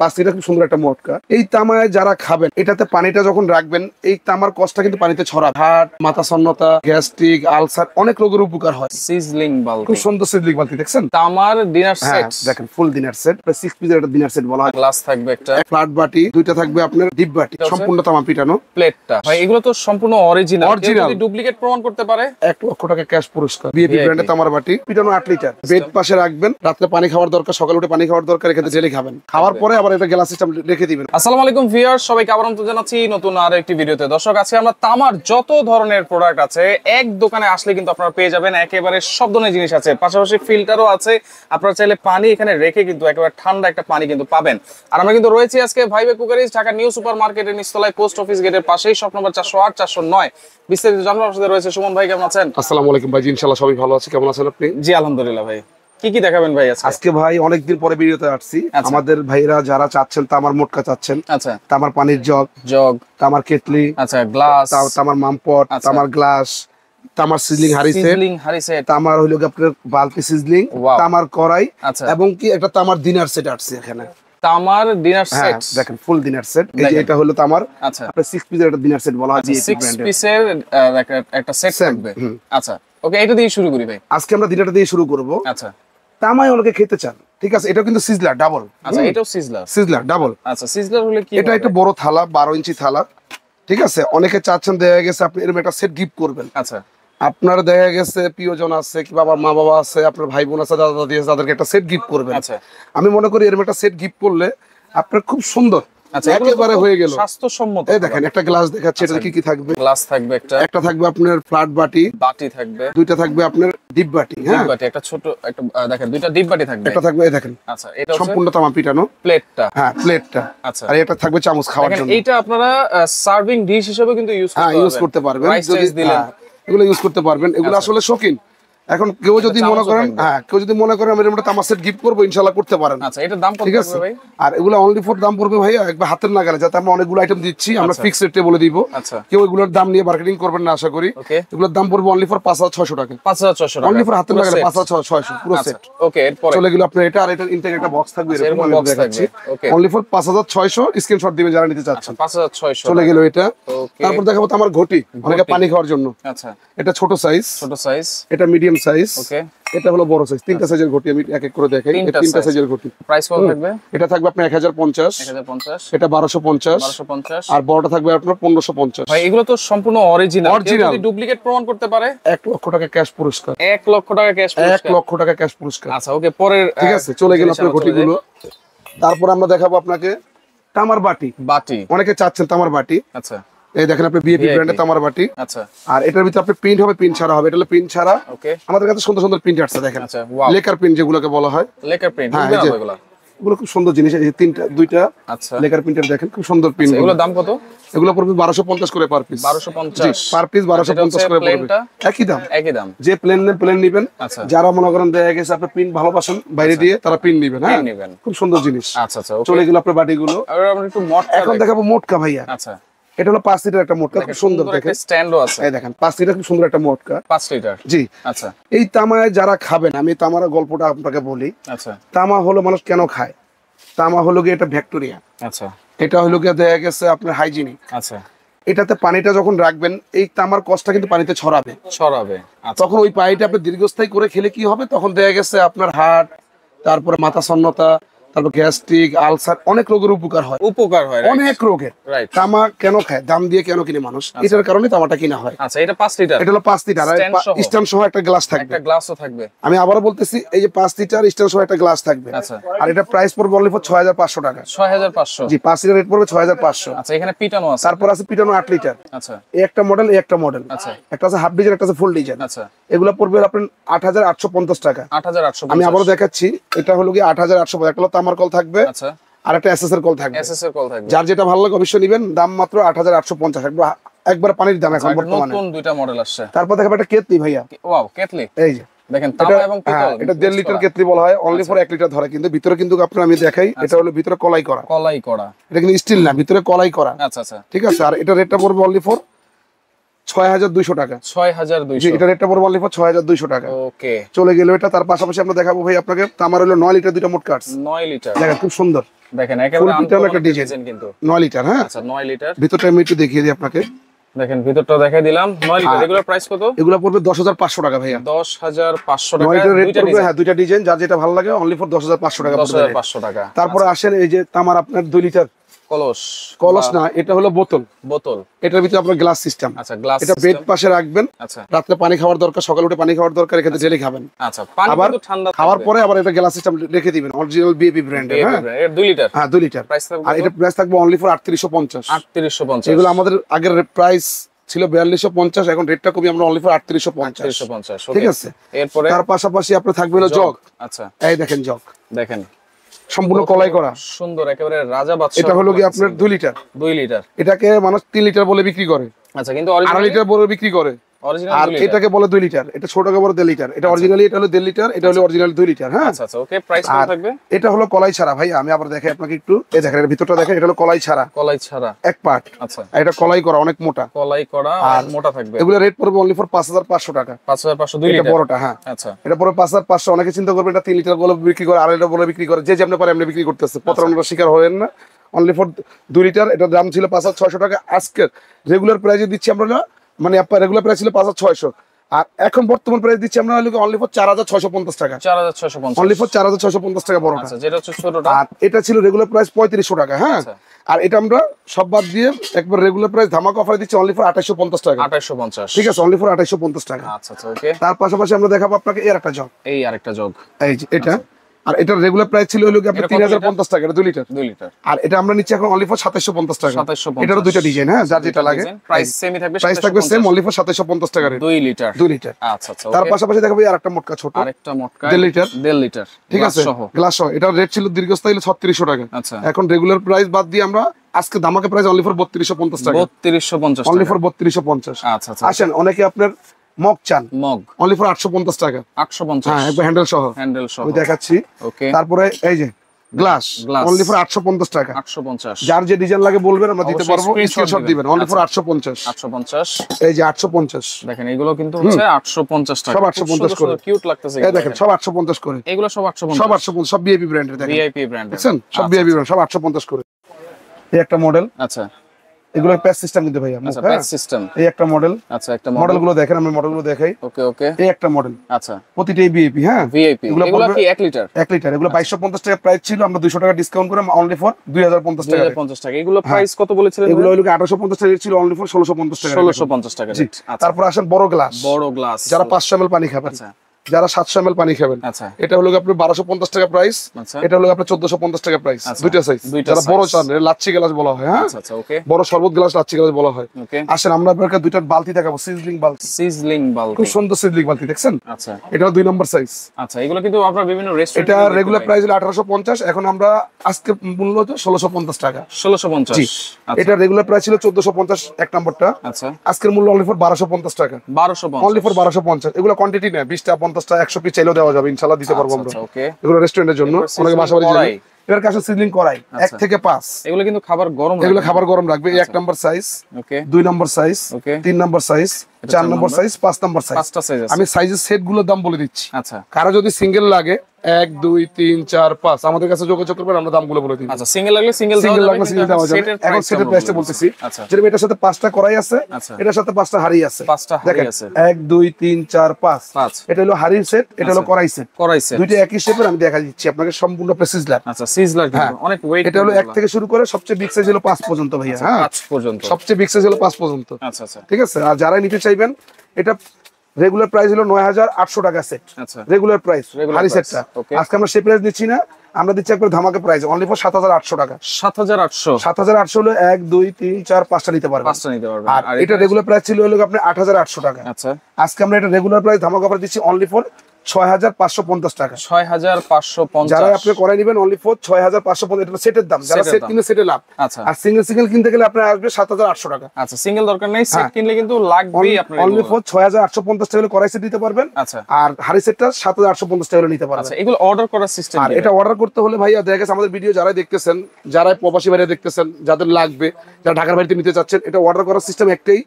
পাঁচ লিটার খুব সুন্দর একটা মটকা এই তামায় যারা খাবেন এটাতে পানিটা যখন রাখবেন এই তামার কষ্টটা কিন্তু পানিতে ছড়া হার্ট মাথা সন্নতা গ্যাস্ট্রিক আলসার অনেক রোগের উপকার হয় সিজলিং বালতি খুব সুন্দর সিজলিং বালতি দেখছেন তামার ডিনার হ্যাঁ, সেট দেখেন ফুল ডিনার সেট প্রায় সিক্স পিসের একটা ডিনার সেট বলা হয় গ্লাস থাকবে একটা ফ্ল্যাট বাটি দুইটা থাকবে আপনার ডিপ বাটি সম্পূর্ণ তামা পিটানো প্লেটটা ভাই এগুলো তো সম্পূর্ণ অরিজিনাল অরিজিনাল ডুপ্লিকেট প্রমাণ করতে পারে এক লক্ষ টাকা ক্যাশ পুরস্কার বিএপি ব্র্যান্ডের তামার বাটি পিটানো আট লিটার বেড পাশে রাখবেন রাতে পানি খাওয়ার দরকার সকালে উঠে পানি খাওয়ার দরকার এখানে জেলে খাবেন খাওয়ার পরে আবার এটা গ্লাস সিস্টেম রেখে দিবেন আসসালামু আলাইকুম ভিউয়ার্স সবাইকে আবার অন্ত জানাচ্ছি নতুন আর একটি ভিডিওতে দর্শক আজকে আমরা তামার যত ধরনের প্রোডাক্ট আছে এক দোকানে আসলে কিন্তু আপনারা পেয়ে যাবেন একেবারে সব ধরনের জিনিস আছে পাশাপাশি ফিল্টারও আছে আপনারা চাইলে পানি এখানে রেখে কিন্তু একেবারে ঠান্ডা একটা পানি কিন্তু পাবেন আর আমরা কিন্তু রয়েছি আজকে ভাইবে কুকারিজ ঢাকা নিউ সুপারমার্কেটের মার্কেটের নিচতলায় পোস্ট অফিস গেটের পাশেই শপ নম্বর চারশো আট চারশো নয় বিস্তারিত জানবার সাথে রয়েছে সুমন ভাই কেমন আছেন আসসালামু আলাইকুম ভাই ইনশাআল্লাহ সবাই ভালো আছে কেমন আছেন আপনি জি আলহামদুলিল্লাহ ভাই কি কি দেখাবেন ভাই আজকে ভাই অনেকদিন পরে ভিডিওতে আসছি আচ্ছা। আমাদের ভাইরা যারা চাচ্ছেন তামার মোটকা চাচ্ছেন আচ্ছা তামার পানির জগ জগ তামার কেটলি আচ্ছা গ্লাস তামার মামপট আচ্ছা। তামার গ্লাস আচ্ছা। ডিনার সেট আসছে এখানে তামার ডিনার হ্যাঁ, সেট দেখেন ফুল ডিনার সেট এটা হলো আচ্ছা পিসের ডিনার সেট বলা একটা সেট আচ্ছা ওকে এটা দিয়ে শুরু করি ভাই আজকে আমরা ডিনারটা দিয়ে শুরু করবো আচ্ছা তামাই অনেকে খেতে চান ঠিক আছে এটা কিন্তু সিজলার ডাবল আচ্ছা এটাও সিজলার সিজলার ডাবল আচ্ছা সিজলার হলে কি এটা একটা বড় থালা 12 ইঞ্চি থালা ঠিক আছে অনেকে চাচ্ছেন দেখা গেছে আপনি এরকম একটা সেট গিফট করবেন আচ্ছা আপনার দেখা গেছে প্রিয়জন আছে কি বাবা মা বাবা আছে আপনার ভাই বোন আছে দাদা দাদি আছে তাদেরকে একটা সেট গিফট করবেন আচ্ছা আমি মনে করি এরকম একটা সেট গিফট করলে আপনার খুব সুন্দর দেখেন দুইটা বাটি থাকবে একটা আচ্ছা এটা সম্পূর্ণ তামা হ্যাঁ আচ্ছা আর এটা থাকবে চামচ এটা আপনারা সার্ভিং ডিশ হিসেবে কিন্তু হ্যাঁ, হ্যাঁ, এগুলো ইউজ করতে পারবেন এগুলো আচ্ছা। আসলে শৌখিন এখন কেউ যদি মনে করেন হ্যাঁ কেউ যদি মনে করেন আমি একটা তামার সেট গিফট করবো ইনশাল্লাহ করতে পারেন আচ্ছা এটার দাম ঠিক আছে আর এগুলো অনলি ফোর দাম পড়বে ভাই একবার হাতের না গেলে যাতে আমরা অনেকগুলো আইটেম দিচ্ছি আমরা ফিক্স আচ্ছা। রেটে বলে দিব আচ্ছা। কেউ এগুলোর দাম নিয়ে মার্কেটিং করবেন না আশা করি এগুলোর দাম পড়বে অনলি ফর পাঁচ হাজার ছয়শো টাকা পাঁচ হাজার ছয়শো অনলি ফর হাতের না গেলে পাঁচ হাজার ছয়শো পুরো সেট আচ্ছা, ওকে চলে গেলো আপনার এটা আর এটা ইনটেক একটা বক্স থাকবে এরকম আমি দেখাচ্ছি অনলি ফর পাঁচ হাজার ছয়শো স্ক্রিনশট দিবেন যারা নিতে চাচ্ছেন পাঁচ হাজার ছয়শো চলে গেলো এটা তারপর দেখাবো আমার ঘটি অনেকে পানি খাওয়ার জন্য আচ্ছা এটা ছোট সাইজ ছোট সাইজ এটা মিডিয়াম মিডিয়াম সাইজ ওকে এটা হলো বড় সাইজ তিনটা সাইজের ঘটি আমি এক এক করে দেখাই তিনটা সাইজের ঘটি প্রাইস কত থাকবে এটা থাকবে আপনার 1050 1050 এটা 1250 1250 আর বড়টা থাকবে আপনার 1550 ভাই এগুলো তো সম্পূর্ণ অরিজিনাল যদি ডুপ্লিকেট প্রমাণ করতে পারে 1 লক্ষ টাকা ক্যাশ পুরস্কার 1 লক্ষ টাকা ক্যাশ পুরস্কার 1 লক্ষ টাকা ক্যাশ পুরস্কার আচ্ছা ওকে পরের ঠিক আছে চলে গেল আপনার ঘটিগুলো তারপর আমরা দেখাবো আপনাকে তামার বাটি বাটি অনেকে চাচ্ছেন তামার বাটি আচ্ছা এই দেখেন আপনি বিএপি ব্র্যান্ডের তামার বাটি আচ্ছা আর এটার ভিতরে আপনি প্রিন্ট হবে প্রিন্ট ছাড়া হবে এটা হলো প্রিন্ট ছাড়া ওকে আমাদের কাছে সুন্দর সুন্দর প্রিন্ট দেখেন আচ্ছা লেকার প্রিন্ট যেগুলোকে বলা হয় লেকার প্রিন্ট হ্যাঁ এগুলো এগুলো খুব সুন্দর জিনিস এই তিনটা দুইটা আচ্ছা লেকার প্রিন্টার দেখেন খুব সুন্দর প্রিন্ট আচ্ছা, এগুলো দাম কত এগুলো পড়বে 1250 করে পার পিস 1250 পার পিস 1250 করে পড়বে একই দাম একই দাম যে প্লেন নেন প্লেন নেবেন আচ্ছা। যারা মনে করেন দেয়া গেছে আপনি প্রিন্ট ভালোবাসেন বাইরে আচ্ছা। দিয়ে তারা প্রিন্ট নেবেন হ্যাঁ খুব সুন্দর জিনিস আচ্ছা আচ্ছা চলে গেল আপনার বাটিগুলো এখন দেখাবো মোটকা ভাইয়া আচ্ছা এটা হলো পাঁচ লিটার একটা মোটকা খুব সুন্দর দেখেন আছে দেখেন পাঁচ লিটার খুব সুন্দর একটা মোটকা পাঁচ লিটার জি আচ্ছা এই তামায় যারা খাবেন আমি তামার গল্পটা আপনাকে বলি আচ্ছা তামা হলো মানুষ কেন খায় তামা হলো গিয়ে এটা ভ্যাক্টোরিয়া আচ্ছা এটা হলো গিয়ে দেখা গেছে আপনার হাইজিনিক আচ্ছা এটাতে পানিটা যখন রাখবেন এই তামার কষ্টটা কিন্তু পানিতে ছড়াবে ছড়াবে আচ্ছা। তখন ওই পানিটা আপনি দীর্ঘস্থায়ী করে খেলে কি হবে তখন দেখা গেছে আপনার হার্ট তারপরে মাথা সন্নতা তারপর গ্যাস্ট্রিক আলসার অনেক রোগের উপকার হয় উপকার হয় অনেক রোগের তামা কেন খায় দাম দিয়ে কেন কিনে মানুষ আচ্ছা। এটার কারণে তামাটা কিনা হয় আচ্ছা, এটা লিটার হলো লিটার স্ট্যান্ড সহ একটা গ্লাস থাকবে আমি আবার বলতেছি এই যে পাঁচ লিটার স্ট্যান্ড সহ একটা গ্লাস থাকবে আচ্ছা। আর এটা প্রাইস পড়বে ছয় হাজার পাঁচশো টাকা পাঁচশো জি 5 লিটার রেট পড়বে 6500 আচ্ছা এখানে পিটানো আছে তারপর আছে পিটানো আট লিটার আচ্ছা একটা মডেল একটা মডেল আচ্ছা একটা আছে হাফ ডিজাইন একটা আছে ফুল ডিজাইন আচ্ছা এগুলো পড়বে আপনার পঞ্চাশ টাকা আট হাজার আটশো আমি আবার দেখাচ্ছি এটা হলো কি আটশো একটা আমার কল থাকবে আচ্ছা। আর একটা এর কল থাকবে এর কল থাকবে যার যেটা ভালো লাগে অবশ্যই নেবেন দাম মাত্র 8850 একবার একবার পানির দাম এখন বর্তমানে নতুন দুইটা মডেল আসছে তারপর দেখাবো একটা কেতলি ভাইয়া ওয়াও কেতলি এই যে দেখেন এবং পিতল হ্যাঁ, এটা 1.5 লিটার কেতলি বলা হয় অনলি ফর 1 লিটার ধরে কিন্তু ভিতরে কিন্তু আমি দেখাই আচ্ছা। এটা হলো ভিতরে কলাই করা কলাই করা এটা কিন্তু স্টিল না ভিতরে কলাই করা আচ্ছা আচ্ছা ঠিক আছে আর এটা রেটটা পড়বে অনলি ফর ছয় হাজার দুইশো টাকা ছয় হাজার দুইশো ছয় হাজার দুইশো টাকা চলে তার পাশাপাশি আপনাকে নয় লিটার মোট খুব সুন্দর দেখেন নয় লিটার হ্যাঁ আচ্ছা, নয় লিটার ভিতরটা আমি একটু দেখিয়ে দিই আপনাকে দেখেন ভিতরটা দেখাই দিলাম প্রাইস হ্যাঁ। কত এগুলো পড়বে টাকা ভাইয়া হ্যাঁ দুইটা ডিজাইন যেটা ভালো লাগে অনলি ফর টাকা টাকা তারপর আচ্ছা। আসেন এই যে তামার আপনার দুই লিটার আপনার আচ্ছা, আচ্ছা। আচ্ছা। থাকবে আমাদের আগের প্রাইস ছিল বিয়াল্লিশশো পঞ্চাশ এখন রেটটা কমই আমরা অনলি আটত্রিশশো পঞ্চাশ ঠিক আছে তার পাশাপাশি আপনার থাকবে জগ আচ্ছা এই দেখেন জগ দেখেন সম্পূর্ণ কলাই করা সুন্দর একেবারে রাজা বাদশা এটা হলো কি আপনার 2 লিটার 2 লিটার এটাকে মানুষ 3 লিটার বলে বিক্রি করে আচ্ছা কিন্তু 1 লিটার বলে বিক্রি করে আর এটাকে বলে দুই লিটার এটা লিটার এটা আচ্ছা। এটা দেড় লিটার এটা আচ্ছা। দুই লিটার হ্যাঁ? আচ্ছা, এটা হলো কলাই ছাড়া আমি দেখে আপনাকে ভিতরটা কলাই ছাড়া পাঁচশো টাকা হ্যাঁ এটা পাঁচ হাজার পাঁচশো অনেকে চিন্তা করবে তিন লিটার বলে বিক্রি করে বলে বিক্রি করে যে যেমন পারে এমনি বিক্রি করতেছে প্রতারণার শিকার হবেন না অনলি ফর দুই লিটার এটার দাম ছিল পাঁচ হাজার ছয়শো টাকা আজকের রেগুলার প্রাইসে দিচ্ছি আমরা মানে আপনার রেগুলার প্রাইস ছিল পাঁচ আর এখন বর্তমান প্রাইস দিচ্ছি আমরা অনলি ফর চার হাজার ছয়শো পঞ্চাশ টাকা চার হাজার ছয়শো অনলি ফর চার হাজার ছয়শো পঞ্চাশ টাকা বড় আচ্ছা, আর এটা ছিল রেগুলার প্রাইস পঁয়ত্রিশশো টাকা হ্যাঁ আচ্ছা। আর এটা আমরা সব বাদ দিয়ে একবার রেগুলার প্রাইস ধামাক অফার দিচ্ছি অনলি ফর আঠাইশো পঞ্চাশ টাকা আঠাইশো পঞ্চাশ ঠিক আছে অনলি ফর আঠাইশো পঞ্চাশ টাকা আচ্ছা আচ্ছা ওকে তার পাশাপাশি আমরা দেখাবো আপনাকে এর একটা জগ এই আর একটা জগ এই এটা আচ্ছা। আর এটার রেগুলার প্রাইস ছিল হলো কি আপনি 3050 টাকা এটা 2 লিটার 2 লিটার আর এটা আমরা নিচে এখন অনলি ফর 2750 টাকা 2750 এটারও দুইটা ডিজাইন হ্যাঁ যার যেটা লাগে প্রাইস সেমই থাকবে প্রাইস থাকবে সেম অনলি ফর 2750 টাকা 2 লিটার 2 লিটার আচ্ছা আচ্ছা তার পাশাপাশি দেখাবো আর একটা মোটকা ছোট আরেকটা মটকা 1 লিটার 1 লিটার ঠিক আছে গ্লাস সহ এটার রেট ছিল দীর্ঘস্থায়ী ছিল 3600 টাকা আচ্ছা এখন রেগুলার প্রাইস বাদ দিয়ে আমরা আজকে দামাকে প্রাইস অনলি ফর 3250 টাকা 3250 টাকা অনলি ফর 3250 আচ্ছা আচ্ছা আসেন অনেকে আপনার মগ চান মগ অনলি ফর 850 টাকা 850 হ্যাঁ একবার হ্যান্ডেল সহ হ্যান্ডেল সহ আমি দেখাচ্ছি ওকে তারপরে এই যে গ্লাস অনলি ফর 850 টাকা 850 যার যে ডিজাইন লাগে বলবেন আমরা দিতে পারবো স্ক্রিনশট দিবেন অনলি ফর 850 850 এই যে 850 দেখেন এগুলো কিন্তু হচ্ছে 850 টাকা সব 850 করে কিউট লাগতেছে এই দেখেন সব 850 করে এগুলো সব 850 সব 850 সব ভিআইপি ব্র্যান্ডের দেখেন ভিআইপি ব্র্যান্ড দেখেন সব ভিআইপি আচ্ছা, ব্র্যান্ড আচ্ছা। সব 850 করে এই একটা মডেল আচ্ছা এগুলো প্যাচ সিস্টেম কিন্তু ভাই আচ্ছা প্যাচ সিস্টেম এই একটা মডেল আচ্ছা একটা মডেল গুলো দেখেন আমরা মডেল গুলো দেখাই ওকে ওকে এই একটা মডেল আচ্ছা প্রতিটাই ভিআইপি হ্যাঁ ভিআইপি এগুলো কি 1 লিটার 1 লিটার এগুলো 2250 আচ্ছা। টাকা প্রাইস ছিল আমরা 200 টাকা ডিসকাউন্ট করে অনলি ফর 2050 টাকা 2050 টাকা এগুলো প্রাইস হ্যাঁ। কত বলেছিলেন এগুলো হলো 1850 টাকা ছিল অনলি ফর 1650 টাকা 1650 টাকা জি আচ্ছা। তারপর আসেন বড় গ্লাস বড় গ্লাস যারা 500 ml পানি খাবেন আচ্ছা যারা সাতশো এম পানি খাবেন আচ্ছা। এটা হলো আপনার বারোশো পঞ্চাশ টাকা প্রাইস আচ্ছা। এটা হলো আপনার চোদ্দশো পঞ্চাশ টাকা প্রাইস আচ্ছা। দুইটা সাইজ যারা বড় চান লাচ্ছি গ্লাস বলা হয় হ্যাঁ বড় সর্বত গ্লাস লাচ্ছি গ্লাস বলা হয় আসেন আমরা আপনার দুইটা বালতি দেখাবো সিজলিং বালতি সিজলিং বালতি খুব সুন্দর সিজলিং বালতি দেখছেন এটা দুই নম্বর সাইজ আচ্ছা এগুলো কিন্তু আপনার বিভিন্ন রেস্টুরেন্ট এটা রেগুলার প্রাইস হলো আঠারোশো পঞ্চাশ এখন আমরা আজকে মূল্য হচ্ছে ষোলোশো পঞ্চাশ টাকা ষোলোশো পঞ্চাশ এটা রেগুলার প্রাইস ছিল চোদ্দশো পঞ্চাশ এক নম্বরটা আচ্ছা আজকের মূল্য অনলি ফর বারোশো পঞ্চাশ টাকা বারোশো অনলি ফর বারোশো পঞ্চাশ এগুলো কোয়ান্টিটি নেয় বিশটা পঞ্চাশটা একশো পিস চাইলেও দেওয়া যাবে ইনশাল্লাহ দিতে আচ্ছা, পারবো আমরা আচ্ছা, এগুলো রেস্টুরেন্টের জন্য অনেকে বাসাবাড়ি কাছে করাই এক আচ্ছা। থেকে পাঁচ এগুলো কিন্তু খাবার গরম এগুলো খাবার গরম রাখবে এক সাইজ আচ্ছা। দুই সাইজ তিন সাইজ চার সাইজ পাঁচ সাইজ আমি সাইজের সেট গুলোর দাম বলে দিচ্ছি আচ্ছা কারো যদি সিঙ্গেল লাগে এক দুই তিন চার পাঁচ আমাদের কাছে যোগাযোগ করবেন আমরা গুলো বলে দিই সিঙ্গেল আচ্ছা, লাগলে সিঙ্গেল সিঙ্গেল লাগলে সিঙ্গেল দেওয়া যাবে এখন সেটের প্রাইসটা বলতেছি যেরকম এটার সাথে পাঁচটা করাই আছে এটার সাথে পাঁচটা হাড়ি আছে পাঁচটা এক দুই তিন চার পাঁচ এটা হলো হাড়ির সেট এটা হলো করাই সেট করাই সেট দুইটা একই শেপের আমি দেখা দিচ্ছি আপনাকে সম্পূর্ণ প্রেসিস ল্যাব আচ্ছা হ্যাঁ। আচ্ছা, হ্যাঁ। আচ্ছা, আচ্ছা। যারা নিতে চাইবেন এটা রেগুলার প্রাইস হলো আটশো টাকা সেট রেগুলার প্রাইস আজকে আমরা সেই প্রাইস দিচ্ছি না আমরা দিচ্ছি একবার ধামাকে প্রাইস অনলি ফর সাত হাজার আটশো টাকা সাত হাজার আটশো হলো এক দুই তিন চার পাঁচটা নিতে পারবেন পাঁচটা নিতে পারবে আর এটা রেগুলার প্রাইস ছিল হলো আপনি আটশো টাকা আচ্ছা আজকে আমরা এটা রেগুলার প্রাইস ধামাকা দিচ্ছি অনলি ফর যারা সেট আচ্ছা। আচ্ছা, হ্যাঁ। আচ্ছা। সাত হাজার আটশো পঞ্চাশ টাকা নিতে পারবেন অর্ডার করার সিস্টেম এটা অর্ডার করতে হলে ভাইয়া দেখা গেছে আমাদের ভিডিও যারাই দেখতেছেন যারা প্রবাসী বাইরে দেখতেছেন যাদের লাগবে যারা ঢাকার বাড়িতে নিতে চাচ্ছেন এটা অর্ডার করার সিস্টেম একটাই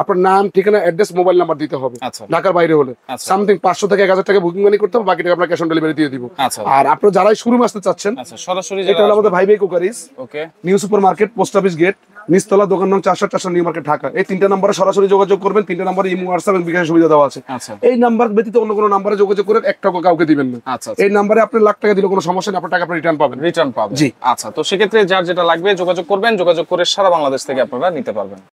আপনার নাম ঠিকানা অ্যাড্রেস মোবাইল নাম্বার দিতে হবে আচ্ছা। ঢাকার বাইরে হলে সামথিং আচ্ছা। পাঁচশো থেকে এক হাজার টাকা বুকিং মানি করতে হবে বাকি টাকা ক্যাশ অন ডেলিভারি দিয়ে দিব আচ্ছা। আর আপনার যারাই শুরু আসতে চাচ্ছেন সরাসরি এটা হলো আমাদের Bhai Bhai cookeries new super market post office gate নিস্তলা দোকান নাম চারশো চারশো নিউ মার্কেট ঢাকা এই তিনটা নাম্বারে সরাসরি যোগাযোগ করবেন তিনটা নম্বরে ইমো হোয়াটসঅ্যাপ এবং বিকাশের সুবিধা দেওয়া আছে এই নাম্বার ব্যতীত অন্য কোনো নাম্বারে যোগাযোগ করে এক টাকা কাউকে দিবেন না এই নাম্বারে আপনি লাখ টাকা দিলে কোনো সমস্যা নেই আপনার টাকা রিটার্ন পাবেন রিটার্ন পাবেন জি আচ্ছা তো সেক্ষেত্রে যার যেটা লাগবে যোগাযোগ করবেন যোগাযোগ করে সারা বাংলাদেশ থেকে আপনারা নিতে পারবেন